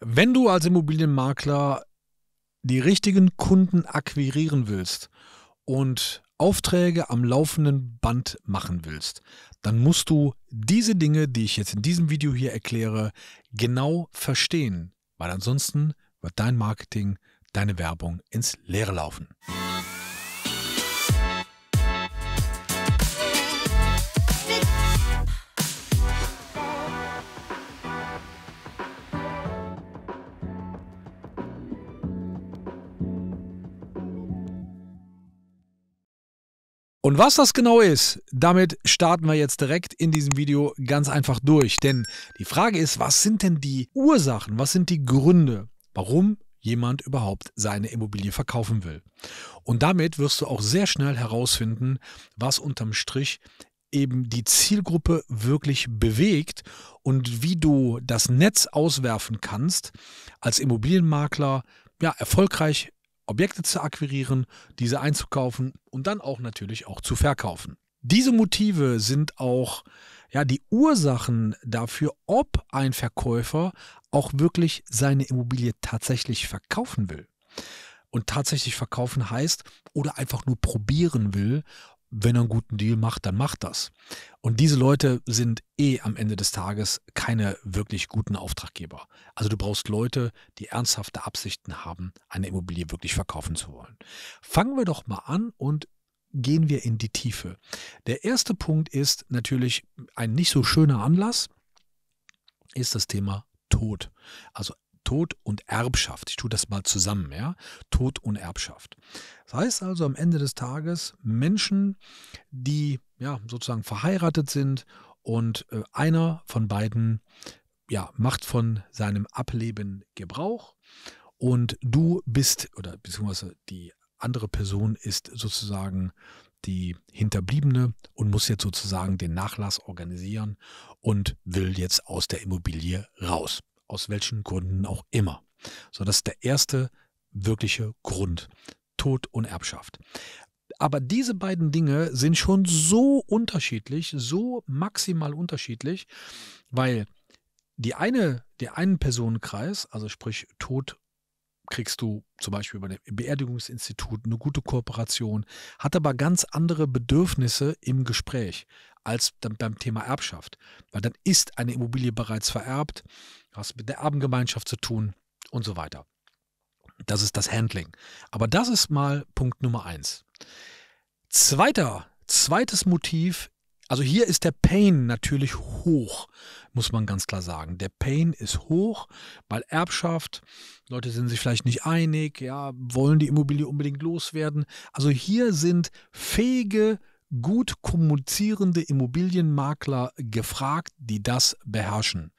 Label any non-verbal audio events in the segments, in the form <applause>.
Wenn du als Immobilienmakler die richtigen Kunden akquirieren willst und Aufträge am laufenden Band machen willst, dann musst du diese Dinge, die ich jetzt in diesem Video hier erkläre, genau verstehen, weil ansonsten wird dein Marketing, deine Werbung ins Leere laufen. Und was das genau ist, damit starten wir jetzt direkt in diesem Video ganz einfach durch. Denn die Frage ist, was sind denn die Ursachen, was sind die Gründe, warum jemand überhaupt seine Immobilie verkaufen will. Und damit wirst du auch sehr schnell herausfinden, was unterm Strich eben die Zielgruppe wirklich bewegt und wie du das Netz auswerfen kannst als Immobilienmakler ja erfolgreich Objekte zu akquirieren, diese einzukaufen und dann auch natürlich auch zu verkaufen. Diese Motive sind auch ja, die Ursachen dafür, ob ein Verkäufer auch wirklich seine Immobilie tatsächlich verkaufen will. Und tatsächlich verkaufen heißt oder einfach nur probieren will, wenn er einen guten Deal macht, dann macht das. Und diese Leute sind eh am Ende des Tages keine wirklich guten Auftraggeber. Also du brauchst Leute, die ernsthafte Absichten haben, eine Immobilie wirklich verkaufen zu wollen. Fangen wir doch mal an und gehen wir in die Tiefe. Der erste Punkt ist natürlich ein nicht so schöner Anlass, ist das Thema Tod. Also Tod und Erbschaft. Ich tue das mal zusammen, ja? Tod und Erbschaft. Das heißt also am Ende des Tages Menschen, die ja sozusagen verheiratet sind und äh, einer von beiden ja, macht von seinem Ableben Gebrauch und du bist oder beziehungsweise die andere Person ist sozusagen die Hinterbliebene und muss jetzt sozusagen den Nachlass organisieren und will jetzt aus der Immobilie raus aus welchen Gründen auch immer. So, das ist der erste wirkliche Grund. Tod und Erbschaft. Aber diese beiden Dinge sind schon so unterschiedlich, so maximal unterschiedlich, weil die eine, der einen Personenkreis, also sprich Tod, kriegst du zum Beispiel bei dem Beerdigungsinstitut eine gute Kooperation, hat aber ganz andere Bedürfnisse im Gespräch als beim Thema Erbschaft. Weil dann ist eine Immobilie bereits vererbt, was mit der Erbengemeinschaft zu tun und so weiter. Das ist das Handling. Aber das ist mal Punkt Nummer eins. Zweiter, zweites Motiv, also hier ist der Pain natürlich hoch, muss man ganz klar sagen. Der Pain ist hoch, weil Erbschaft, Leute sind sich vielleicht nicht einig, ja, wollen die Immobilie unbedingt loswerden. Also hier sind fähige gut kommunizierende Immobilienmakler gefragt, die das beherrschen.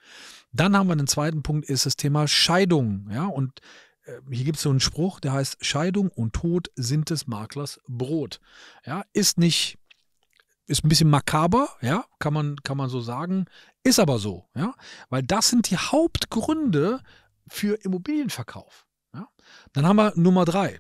Dann haben wir einen zweiten Punkt, ist das Thema Scheidung. Ja, und äh, hier gibt es so einen Spruch, der heißt, Scheidung und Tod sind des Maklers Brot. Ja, ist nicht, ist ein bisschen makaber, ja, kann man, kann man so sagen, ist aber so, ja, weil das sind die Hauptgründe für Immobilienverkauf. Ja? Dann haben wir Nummer drei.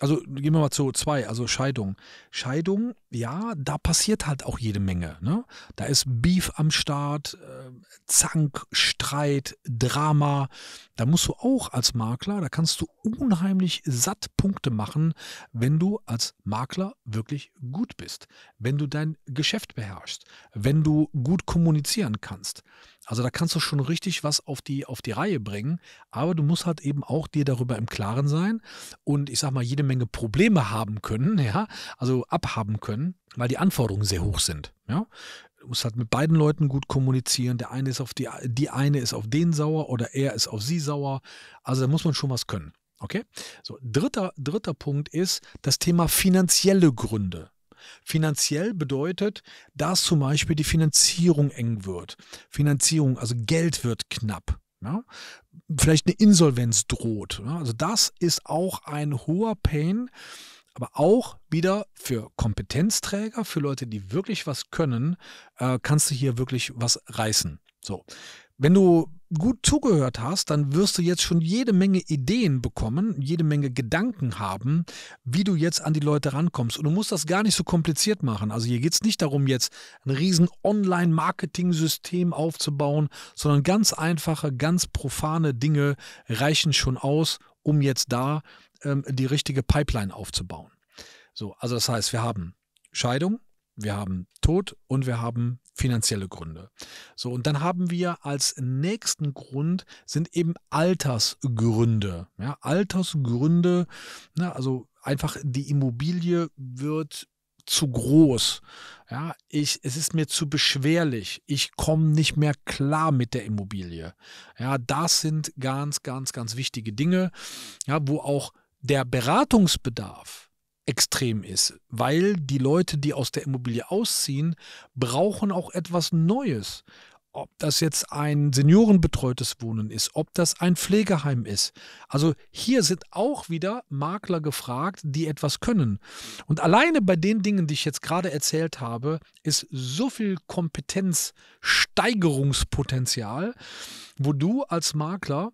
Also gehen wir mal zu zwei, also Scheidung. Scheidung ja, da passiert halt auch jede Menge. Ne? Da ist Beef am Start, äh, Zank, Streit, Drama. Da musst du auch als Makler, da kannst du unheimlich satt Punkte machen, wenn du als Makler wirklich gut bist, wenn du dein Geschäft beherrschst, wenn du gut kommunizieren kannst. Also da kannst du schon richtig was auf die, auf die Reihe bringen, aber du musst halt eben auch dir darüber im Klaren sein und ich sag mal, jede Menge Probleme haben können, <laughs> ja, also abhaben können können, weil die Anforderungen sehr hoch sind. Ja? Du musst halt mit beiden Leuten gut kommunizieren. Der eine ist auf die, die eine ist auf den sauer oder er ist auf sie sauer. Also da muss man schon was können. Okay? So, dritter, dritter Punkt ist das Thema finanzielle Gründe. Finanziell bedeutet, dass zum Beispiel die Finanzierung eng wird. Finanzierung, also Geld wird knapp. Ja? Vielleicht eine Insolvenz droht. Ja? Also das ist auch ein hoher Pain, aber auch wieder für Kompetenzträger, für Leute, die wirklich was können, äh, kannst du hier wirklich was reißen. So. Wenn du gut zugehört hast, dann wirst du jetzt schon jede Menge Ideen bekommen, jede Menge Gedanken haben, wie du jetzt an die Leute rankommst. Und du musst das gar nicht so kompliziert machen. Also hier geht es nicht darum, jetzt ein riesen Online-Marketing-System aufzubauen, sondern ganz einfache, ganz profane Dinge reichen schon aus, um jetzt da ähm, die richtige Pipeline aufzubauen. So, also das heißt, wir haben Scheidung, wir haben Tod und wir haben finanzielle Gründe. So, und dann haben wir als nächsten Grund sind eben Altersgründe. Ja, Altersgründe, na, also einfach die Immobilie wird zu groß. Ja, ich, es ist mir zu beschwerlich. Ich komme nicht mehr klar mit der Immobilie. Ja, das sind ganz, ganz, ganz wichtige Dinge, ja, wo auch der Beratungsbedarf extrem ist, weil die Leute, die aus der Immobilie ausziehen, brauchen auch etwas Neues. Ob das jetzt ein seniorenbetreutes Wohnen ist, ob das ein Pflegeheim ist. Also hier sind auch wieder Makler gefragt, die etwas können. Und alleine bei den Dingen, die ich jetzt gerade erzählt habe, ist so viel Kompetenzsteigerungspotenzial, wo du als Makler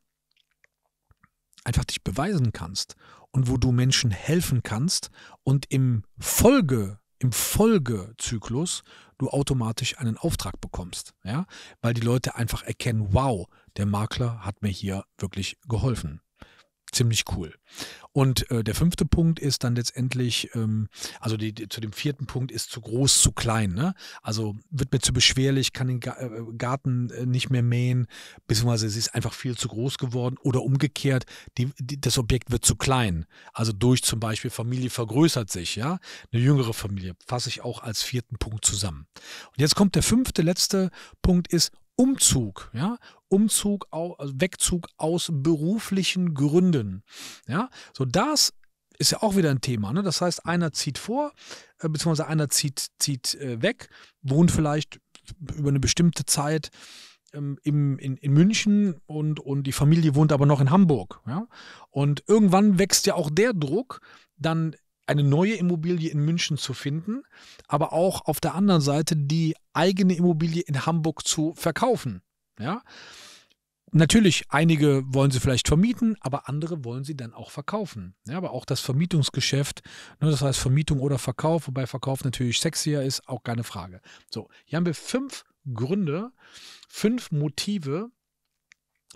einfach dich beweisen kannst und wo du Menschen helfen kannst und im Folge im Folgezyklus du automatisch einen Auftrag bekommst, ja, weil die Leute einfach erkennen, wow, der Makler hat mir hier wirklich geholfen ziemlich cool. Und äh, der fünfte Punkt ist dann letztendlich, ähm, also die, die, zu dem vierten Punkt ist zu groß, zu klein. Ne? Also wird mir zu beschwerlich, kann den äh, Garten äh, nicht mehr mähen, beziehungsweise es ist einfach viel zu groß geworden oder umgekehrt, die, das Objekt wird zu klein. Also durch zum Beispiel Familie vergrößert sich, ja, eine jüngere Familie fasse ich auch als vierten Punkt zusammen. Und jetzt kommt der fünfte, letzte Punkt ist Umzug, ja, Umzug, also Wegzug aus beruflichen Gründen, ja, so das ist ja auch wieder ein Thema. Ne? Das heißt, einer zieht vor, äh, beziehungsweise einer zieht, zieht äh, weg, wohnt vielleicht über eine bestimmte Zeit ähm, im, in, in München und, und die Familie wohnt aber noch in Hamburg. Ja? Und irgendwann wächst ja auch der Druck, dann eine neue Immobilie in München zu finden, aber auch auf der anderen Seite die eigene Immobilie in Hamburg zu verkaufen. Ja? Natürlich, einige wollen sie vielleicht vermieten, aber andere wollen sie dann auch verkaufen. Ja, aber auch das Vermietungsgeschäft, ne, das heißt Vermietung oder Verkauf, wobei Verkauf natürlich sexier ist, auch keine Frage. So, hier haben wir fünf Gründe, fünf Motive,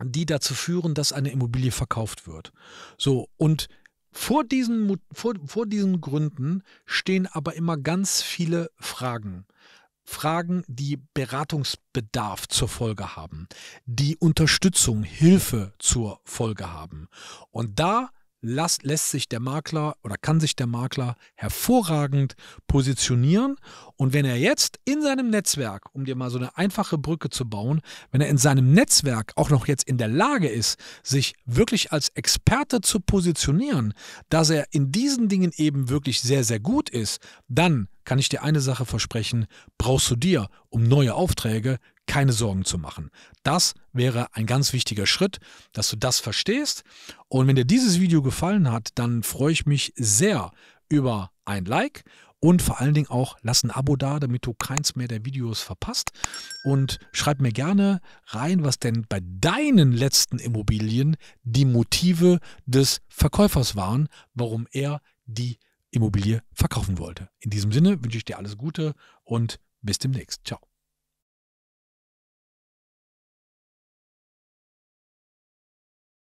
die dazu führen, dass eine Immobilie verkauft wird. So, und vor diesen, vor, vor diesen Gründen stehen aber immer ganz viele Fragen. Fragen, die Beratungsbedarf zur Folge haben, die Unterstützung, Hilfe zur Folge haben. Und da lässt, lässt sich der Makler oder kann sich der Makler hervorragend positionieren. Und wenn er jetzt in seinem Netzwerk, um dir mal so eine einfache Brücke zu bauen, wenn er in seinem Netzwerk auch noch jetzt in der Lage ist, sich wirklich als Experte zu positionieren, dass er in diesen Dingen eben wirklich sehr, sehr gut ist, dann kann ich dir eine Sache versprechen, brauchst du dir, um neue Aufträge keine Sorgen zu machen. Das wäre ein ganz wichtiger Schritt, dass du das verstehst. Und wenn dir dieses Video gefallen hat, dann freue ich mich sehr über ein Like und vor allen Dingen auch lass ein Abo da, damit du keins mehr der Videos verpasst. Und schreib mir gerne rein, was denn bei deinen letzten Immobilien die Motive des Verkäufers waren, warum er die Immobilie verkaufen wollte. In diesem Sinne wünsche ich dir alles Gute und bis demnächst. Ciao.